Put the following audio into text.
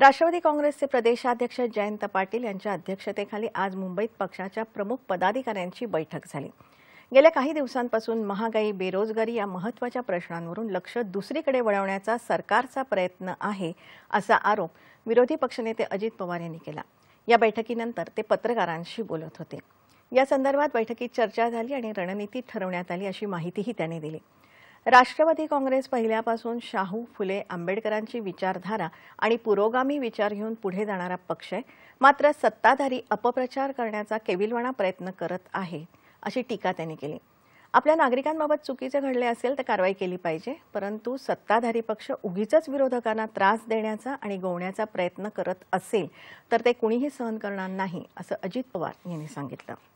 राष्ट्रवादी काँग्रेसचे प्रदेशाध्यक्ष जयंत पाटील यांच्या अध्यक्षतेखाली आज मुंबईत पक्षाच्या प्रमुख पदाधिकाऱ्यांची बैठक झाली गेल्या काही दिवसांपासून महागाई बेरोजगारी या महत्वाच्या प्रश्नांवरून लक्ष दुसरीकडे वळवण्याचा सरकारचा प्रयत्न आहे असा आरोप विरोधी पक्षनेते अजित पवार यांनी केला या बैठकीनंतर ते पत्रकारांशी बोलत होते या संदर्भात बैठकीत चर्चा झाली आणि रणनीती ठरवण्यात आली अशी माहितीही त्यांनी दिली राष्ट्रवादी काँग्रेस पहिल्यापासून शाहू फुले आंबेडकरांची विचारधारा आणि पुरोगामी विचार घेऊन पुढे जाणारा पक्ष आहे मात्र सत्ताधारी अपप्रचार करण्याचा केविलवाणा प्रयत्न करत आहे अशी टीका त्यांनी केली आपल्या नागरिकांबाबत चुकीचे घडले असेल तर कारवाई केली पाहिजे परंतु सत्ताधारी पक्ष उगीच विरोधकांना त्रास देण्याचा आणि गोवण्याचा प्रयत्न करत असेल तर ते कुणीही सहन करणार नाही असं अजित पवार यांनी सांगितलं